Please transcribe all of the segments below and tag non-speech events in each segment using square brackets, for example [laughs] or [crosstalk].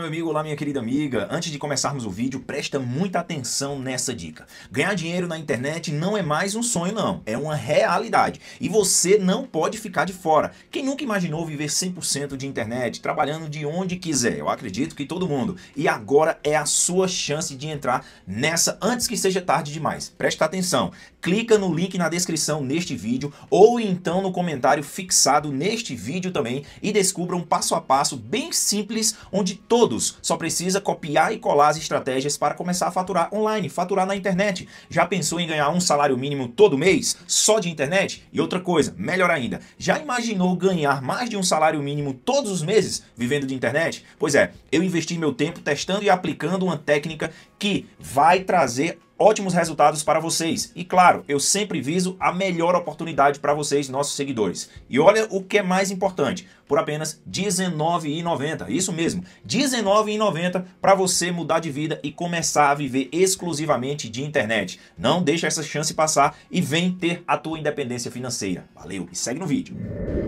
meu amigo, olá minha querida amiga. Antes de começarmos o vídeo, presta muita atenção nessa dica. Ganhar dinheiro na internet não é mais um sonho não, é uma realidade. E você não pode ficar de fora. Quem nunca imaginou viver 100% de internet, trabalhando de onde quiser? Eu acredito que todo mundo. E agora é a sua chance de entrar nessa antes que seja tarde demais. Presta atenção. Clica no link na descrição neste vídeo ou então no comentário fixado neste vídeo também e descubra um passo a passo bem simples onde todos todos. Só precisa copiar e colar as estratégias para começar a faturar online, faturar na internet. Já pensou em ganhar um salário mínimo todo mês só de internet? E outra coisa, melhor ainda, já imaginou ganhar mais de um salário mínimo todos os meses vivendo de internet? Pois é, eu investi meu tempo testando e aplicando uma técnica que vai trazer ótimos resultados para vocês. E claro, eu sempre viso a melhor oportunidade para vocês, nossos seguidores. E olha o que é mais importante, por apenas R$19,90. Isso mesmo, R$19,90 para você mudar de vida e começar a viver exclusivamente de internet. Não deixa essa chance passar e vem ter a tua independência financeira. Valeu e segue no vídeo.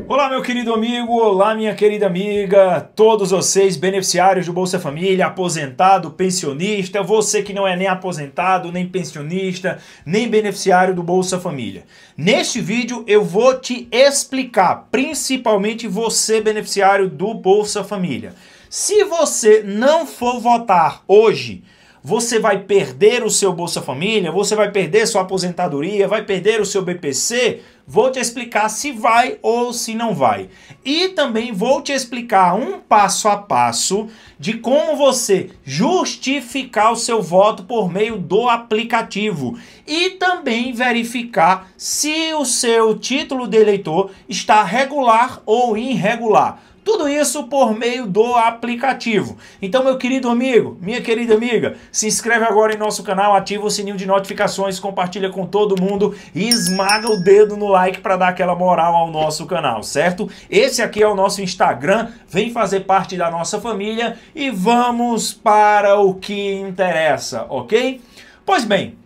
Olá meu querido amigo, olá minha querida amiga, todos vocês beneficiários do Bolsa Família, aposentado, pensionista, você você que não é nem aposentado, nem pensionista, nem beneficiário do Bolsa Família. Neste vídeo eu vou te explicar, principalmente você beneficiário do Bolsa Família. Se você não for votar hoje, você vai perder o seu Bolsa Família, você vai perder sua aposentadoria, vai perder o seu BPC. Vou te explicar se vai ou se não vai. E também vou te explicar um passo a passo de como você justificar o seu voto por meio do aplicativo e também verificar se o seu título de eleitor está regular ou irregular. Tudo isso por meio do aplicativo. Então, meu querido amigo, minha querida amiga, se inscreve agora em nosso canal, ativa o sininho de notificações, compartilha com todo mundo e esmaga o dedo no like para dar aquela moral ao nosso canal, certo? Esse aqui é o nosso Instagram, vem fazer parte da nossa família e vamos para o que interessa, ok? Pois bem,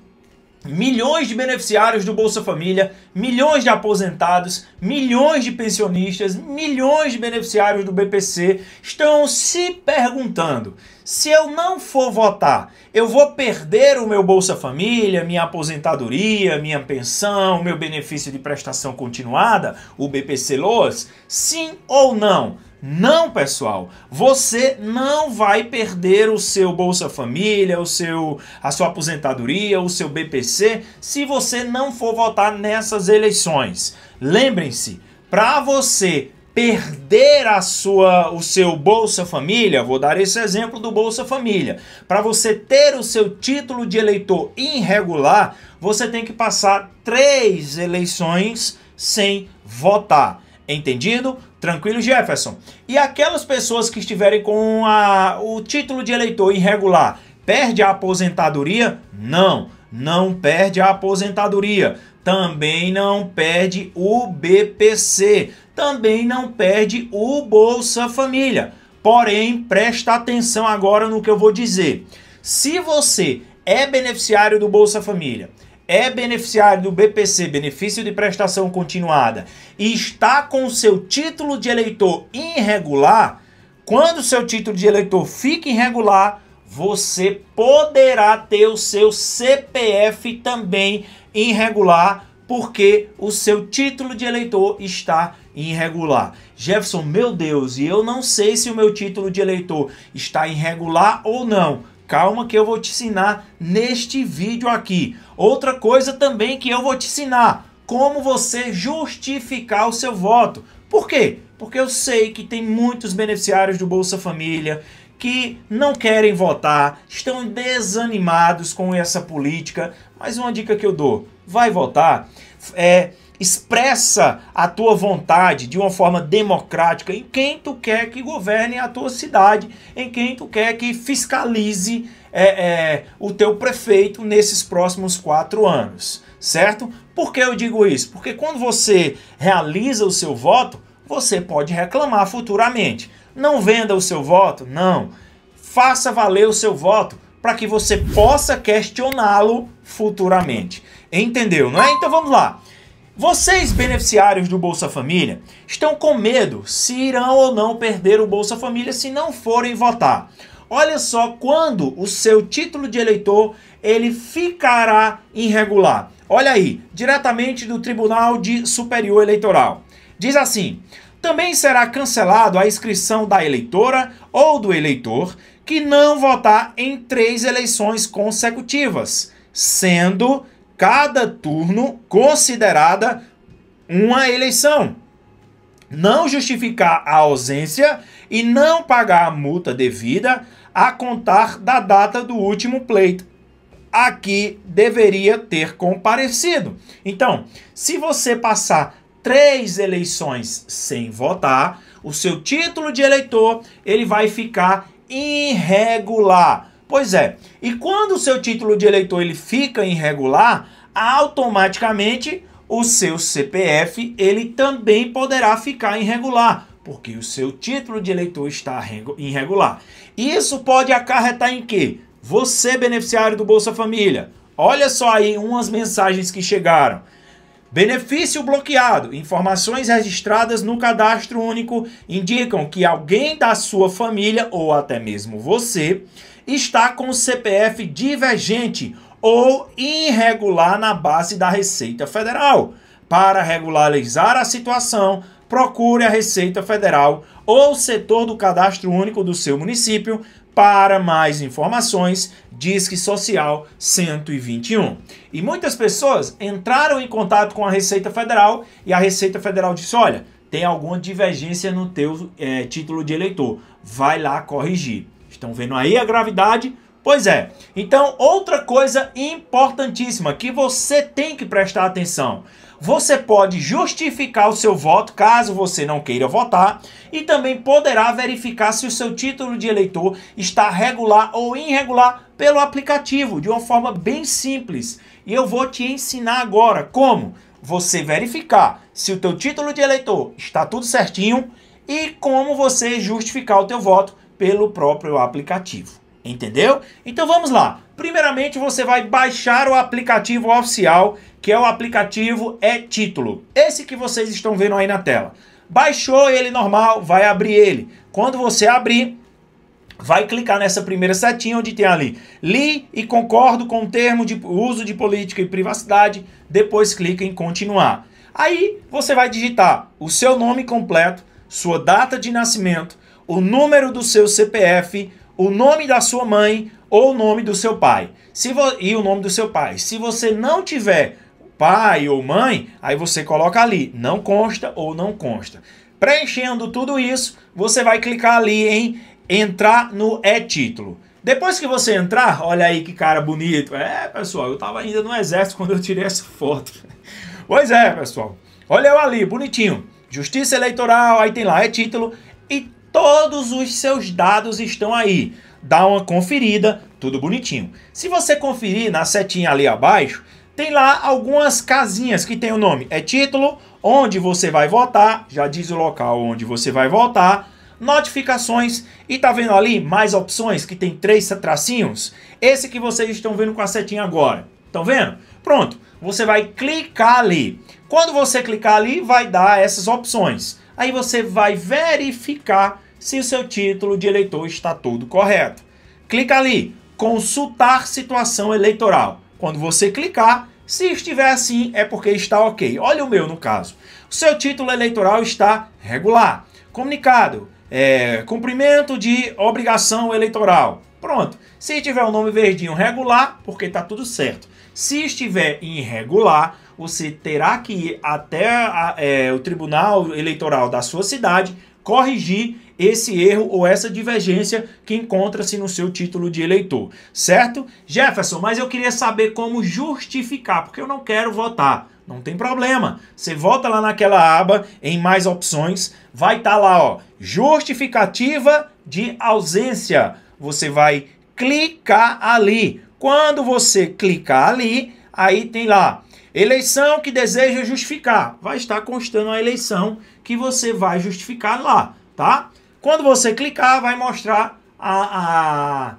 milhões de beneficiários do Bolsa Família, milhões de aposentados, milhões de pensionistas, milhões de beneficiários do BPC estão se perguntando: se eu não for votar, eu vou perder o meu Bolsa Família, minha aposentadoria, minha pensão, meu benefício de prestação continuada, o BPC LOAS? Sim ou não? Não, pessoal, você não vai perder o seu Bolsa Família, o seu, a sua aposentadoria, o seu BPC, se você não for votar nessas eleições. Lembrem-se, para você perder a sua, o seu Bolsa Família, vou dar esse exemplo do Bolsa Família. Para você ter o seu título de eleitor irregular, você tem que passar três eleições sem votar. Entendido? Tranquilo, Jefferson? E aquelas pessoas que estiverem com a, o título de eleitor irregular, perde a aposentadoria? Não, não perde a aposentadoria. Também não perde o BPC. Também não perde o Bolsa Família. Porém, presta atenção agora no que eu vou dizer. Se você é beneficiário do Bolsa Família é beneficiário do BPC, benefício de prestação continuada, e está com seu título de eleitor irregular, quando seu título de eleitor fica irregular, você poderá ter o seu CPF também irregular, porque o seu título de eleitor está irregular. Jefferson, meu Deus, e eu não sei se o meu título de eleitor está irregular ou não. Calma que eu vou te ensinar neste vídeo aqui. Outra coisa também que eu vou te ensinar, como você justificar o seu voto. Por quê? Porque eu sei que tem muitos beneficiários do Bolsa Família que não querem votar, estão desanimados com essa política, mas uma dica que eu dou, vai votar, é expressa a tua vontade de uma forma democrática em quem tu quer que governe a tua cidade, em quem tu quer que fiscalize é, é, o teu prefeito nesses próximos quatro anos, certo? Por que eu digo isso? Porque quando você realiza o seu voto, você pode reclamar futuramente. Não venda o seu voto? Não. Faça valer o seu voto para que você possa questioná-lo futuramente. Entendeu, não é? Então vamos lá. Vocês, beneficiários do Bolsa Família, estão com medo se irão ou não perder o Bolsa Família se não forem votar. Olha só quando o seu título de eleitor ele ficará irregular. Olha aí, diretamente do Tribunal de Superior Eleitoral. Diz assim: também será cancelado a inscrição da eleitora ou do eleitor que não votar em três eleições consecutivas, sendo cada turno considerada uma eleição. Não justificar a ausência e não pagar a multa devida a contar da data do último pleito. Aqui deveria ter comparecido. Então, se você passar três eleições sem votar, o seu título de eleitor ele vai ficar irregular Pois é. E quando o seu título de eleitor ele fica irregular, automaticamente o seu CPF ele também poderá ficar irregular, porque o seu título de eleitor está irregular. Isso pode acarretar em quê? Você beneficiário do Bolsa Família. Olha só aí umas mensagens que chegaram. Benefício bloqueado. Informações registradas no cadastro único indicam que alguém da sua família ou até mesmo você está com o CPF divergente ou irregular na base da Receita Federal. Para regularizar a situação, procure a Receita Federal ou o setor do cadastro único do seu município para mais informações, Disque Social 121. E muitas pessoas entraram em contato com a Receita Federal e a Receita Federal disse: olha, tem alguma divergência no teu é, título de eleitor, vai lá corrigir. Estão vendo aí a gravidade? Pois é. Então, outra coisa importantíssima que você tem que prestar atenção. Você pode justificar o seu voto caso você não queira votar e também poderá verificar se o seu título de eleitor está regular ou irregular pelo aplicativo, de uma forma bem simples. E eu vou te ensinar agora como você verificar se o teu título de eleitor está tudo certinho e como você justificar o teu voto pelo próprio aplicativo. Entendeu? Então vamos lá. Primeiramente você vai baixar o aplicativo oficial, que é o aplicativo é título. Esse que vocês estão vendo aí na tela. Baixou ele normal, vai abrir ele. Quando você abrir, vai clicar nessa primeira setinha onde tem ali li e concordo com o termo de uso de política e privacidade, depois clica em continuar. Aí você vai digitar o seu nome completo, sua data de nascimento, o número do seu CPF, o nome da sua mãe ou o nome do seu pai. Se e o nome do seu pai. Se você não tiver pai ou mãe, aí você coloca ali, não consta ou não consta. Preenchendo tudo isso, você vai clicar ali em entrar no e-título. Depois que você entrar, olha aí que cara bonito. É, pessoal, eu estava ainda no exército quando eu tirei essa foto. [laughs] pois é, pessoal. Olha eu ali, bonitinho. Justiça Eleitoral, aí tem lá, é título. E Todos os seus dados estão aí. Dá uma conferida, tudo bonitinho. Se você conferir na setinha ali abaixo, tem lá algumas casinhas que tem o nome. É título, onde você vai votar, já diz o local onde você vai votar, notificações e tá vendo ali mais opções que tem três tracinhos? Esse que vocês estão vendo com a setinha agora. Estão vendo? Pronto, você vai clicar ali. Quando você clicar ali, vai dar essas opções. Aí você vai verificar se o seu título de eleitor está todo correto. Clica ali, consultar situação eleitoral. Quando você clicar, se estiver assim, é porque está ok. Olha o meu no caso. O seu título eleitoral está regular. Comunicado, é, cumprimento de obrigação eleitoral. Pronto. Se tiver o um nome verdinho regular, porque está tudo certo. Se estiver irregular, você terá que ir até a, é, o tribunal eleitoral da sua cidade corrigir esse erro ou essa divergência que encontra-se no seu título de eleitor, certo? Jefferson, mas eu queria saber como justificar, porque eu não quero votar. Não tem problema. Você volta lá naquela aba, em mais opções, vai estar tá lá, ó, justificativa de ausência. Você vai clicar ali. Quando você clicar ali, aí tem lá eleição que deseja justificar. Vai estar constando a eleição que você vai justificar lá, tá? Quando você clicar, vai mostrar a, a,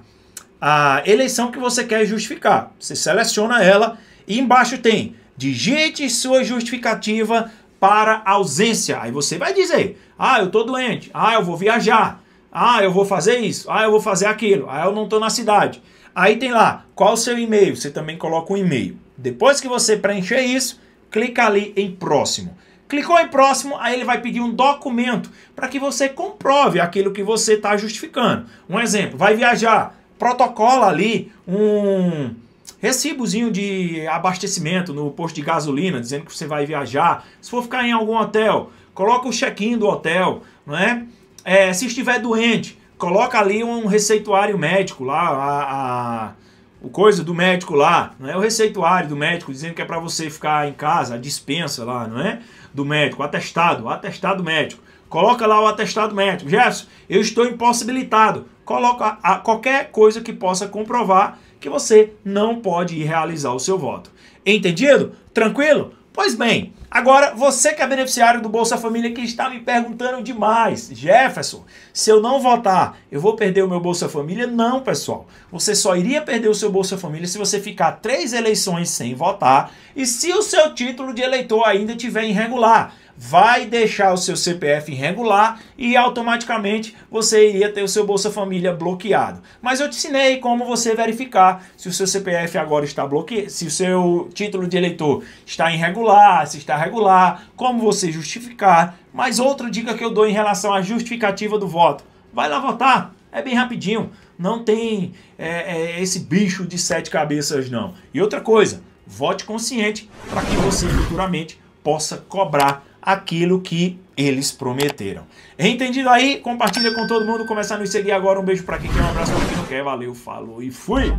a eleição que você quer justificar. Você seleciona ela e embaixo tem digite sua justificativa para ausência. Aí você vai dizer: ah, eu estou doente, ah, eu vou viajar, ah, eu vou fazer isso, ah, eu vou fazer aquilo, ah, eu não estou na cidade. Aí tem lá, qual o seu e-mail? Você também coloca um e-mail. Depois que você preencher isso, clica ali em próximo. Clicou em próximo, aí ele vai pedir um documento para que você comprove aquilo que você está justificando. Um exemplo, vai viajar, protocola ali um recibozinho de abastecimento no posto de gasolina, dizendo que você vai viajar. Se for ficar em algum hotel, coloca o check-in do hotel, não é? é? Se estiver doente, coloca ali um receituário médico lá, a, a o coisa do médico lá, não é o receituário do médico dizendo que é para você ficar em casa, a dispensa lá, não é? Do médico, atestado, o atestado médico. Coloca lá o atestado médico. Gerson, eu estou impossibilitado. Coloca a, qualquer coisa que possa comprovar que você não pode ir realizar o seu voto. Entendido? Tranquilo? Pois bem, agora você que é beneficiário do Bolsa Família que está me perguntando demais, Jefferson, se eu não votar, eu vou perder o meu Bolsa Família? Não, pessoal. Você só iria perder o seu Bolsa Família se você ficar três eleições sem votar e se o seu título de eleitor ainda estiver irregular vai deixar o seu CPF irregular e automaticamente você iria ter o seu Bolsa Família bloqueado. Mas eu te ensinei como você verificar se o seu CPF agora está bloqueado, se o seu título de eleitor está irregular, se está regular, como você justificar. Mas outra dica que eu dou em relação à justificativa do voto, vai lá votar, é bem rapidinho. Não tem é, é, esse bicho de sete cabeças, não. E outra coisa, vote consciente para que você futuramente possa cobrar aquilo que eles prometeram. Entendido aí? Compartilha com todo mundo, começa a nos seguir agora. Um beijo para quem quer, um abraço para quem não quer. Valeu, falou e fui!